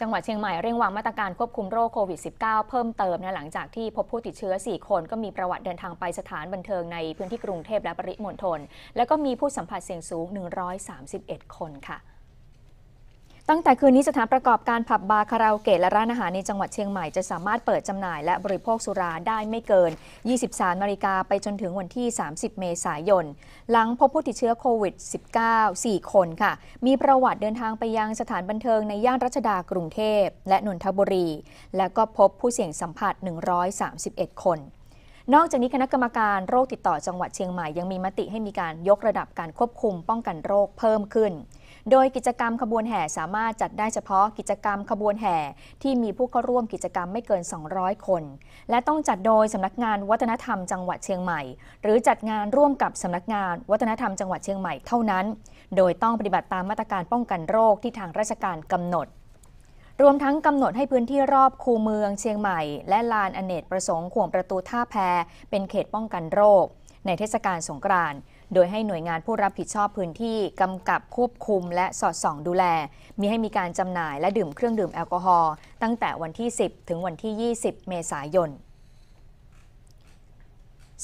จังหวัดเชียงใหม่เร่งวางมาตรการควบคุมโรคโควิด -19 เพิ่มเติมนะหลังจากที่พบผู้ติดเชื้อ 4 คนก็มีประวัติเดินทางไปสถานบันเทิงในพื้นที่กรุงเทพและปริมณฑลแล้วก็มีผู้สัมผัสเสี่ยงสูง 131 คนค่ะตั้งแต่คืนนี้สถานประกอบการผับบาร์คาราโอเกะและร้านอาหารในจังหวัดเชียงใหม่จะสามารถเปิดจำหน่ายและบริโภคสุราได้ไม่เกิน 23นาฬิกาไปจนถึงวันที่ 30 เมษายนหลังพบผู้ติดเชื้อโควิด -19 4คนค่ะ มีประวัติเดินทางไปยังสถานบันเทิงในย่านรัชดากรุงเทพ และนนทบุรี และก็พบผู้เสี่ยงสัมผัส 131 คน นอกจากนี้คณะกรรมการโรคติดต่อจังหวัดเชียงใหม่ยังมีมติให้มีการยกระดับการควบคุมป้องกันโรคเพิ่มขึ้นโดยกิจกรรมขบวนแห่สามารถจัดได้เฉพาะกิจกรรมขบวนแห่ที่มีผู้เข้าร่วมกิจกรรมไม่เกิน 200 คน และต้องจัดโดยสำนักงานวัฒนธรรมจังหวัดเชียงใหม่ หรือจัดงานร่วมกับสำนักงานวัฒนธรรมจังหวัดเชียงใหม่เท่านั้น โดยต้องปฏิบัติตามมาตรการป้องกันโรคที่ทางราชการกำหนด รวมทั้งกำหนดให้พื้นที่รอบคูเมืองเชียงใหม่ และลานอเนกประสงค์ขวงประตูท่าแพเป็นเขตป้องกันโรค ในเทศกาลสงกรานต์โดยให้หน่วยงานผู้รับผิดชอบพื้นที่กำกับควบคุมและสอดส่อง ดูแล มีให้มีการจำหน่ายและดื่มเครื่องดื่มแอลกอฮอล์ตั้งแต่วันที่ 10 ถึงวันที่ 20 เมษายน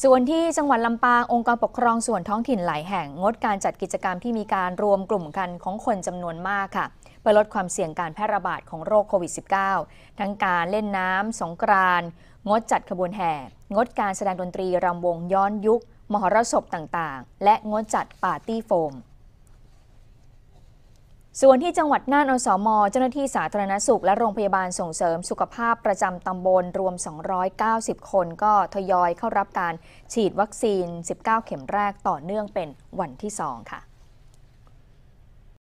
ส่วนที่จังหวัดลำปางองค์กรปกครองส่วนท้องถิ่นหลายแห่ง งดการจัดกิจกรรมที่มีการรวมกลุ่มกันของคนจำนวนมากค่ะเพื่อลดความเสี่ยงการแพร่ระบาดของโรคโควิด -19 ทั้งการเล่นน้ำสงกรานงดจัดขบวนแห่ งดการแสดงดนตรีรำวงย้อนยุคมหรสพต่างๆ และงดจัดปาร์ตี้โฟม ส่วนที่จังหวัดน่านอสม เจ้าหน้าที่สาธารณสุขและโรงพยาบาลส่งเสริมสุขภาพประจำตำบลรวม 290 คนก็ทยอยเข้ารับการฉีดวัคซีน 19 เข็มแรกต่อเนื่องเป็นวันที่ 2 ค่ะ